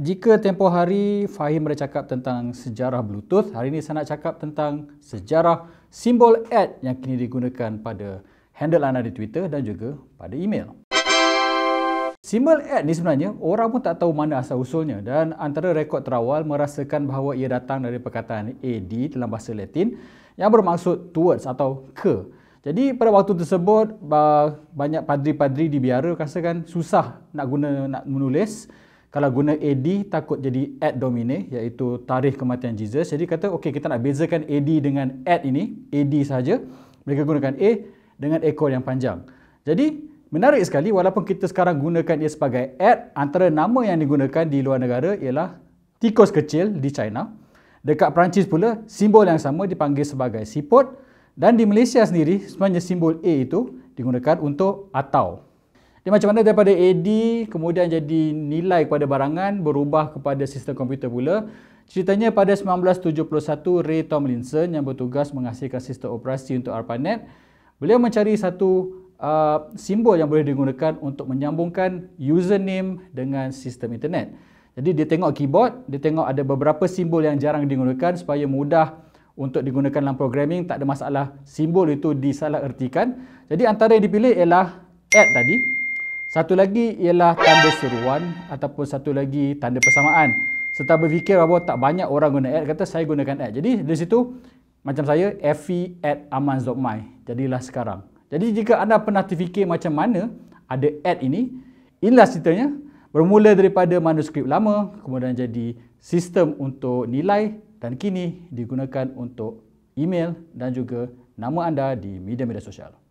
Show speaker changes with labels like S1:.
S1: Jika tempoh hari Fahim bercakap tentang sejarah Bluetooth, hari ini saya nak cakap tentang sejarah simbol ad yang kini digunakan pada handle anda di Twitter dan juga pada email. Simbol ad ni sebenarnya orang pun tak tahu mana asal usulnya dan antara rekod terawal merasakan bahawa ia datang dari perkataan AD dalam bahasa Latin yang bermaksud towards atau ke. Jadi pada waktu tersebut banyak padri-padri di biara rasakan susah nak guna nak menulis kalau guna AD takut jadi ad domine iaitu tarikh kematian Jesus jadi kata okey kita nak bezakan AD dengan ad ini AD saja mereka gunakan A dengan ekor yang panjang jadi menarik sekali walaupun kita sekarang gunakan ia sebagai ad antara nama yang digunakan di luar negara ialah tikus kecil di China dekat Perancis pula simbol yang sama dipanggil sebagai siput dan di Malaysia sendiri sebenarnya simbol A itu digunakan untuk atau dia macam mana daripada AD kemudian jadi nilai kepada barangan berubah kepada sistem komputer pula. Ceritanya pada 1971 Ray Tomlinson yang bertugas menghasilkan sistem operasi untuk ARPANET, beliau mencari satu uh, simbol yang boleh digunakan untuk menyambungkan username dengan sistem internet. Jadi dia tengok keyboard, dia tengok ada beberapa simbol yang jarang digunakan supaya mudah untuk digunakan dalam programming, tak ada masalah simbol itu disalah ertikan. Jadi antara yang dipilih ialah add tadi satu lagi ialah tanda seruan ataupun satu lagi tanda persamaan. Serta berfikir bahawa tak banyak orang guna ad, kata saya gunakan ad. Jadi dari situ, macam saya, fe at amans.my. Jadilah sekarang. Jadi jika anda pernah terfikir macam mana ada ad ini, inilah ceritanya. Bermula daripada manuskrip lama, kemudian jadi sistem untuk nilai dan kini digunakan untuk email dan juga nama anda di media-media sosial.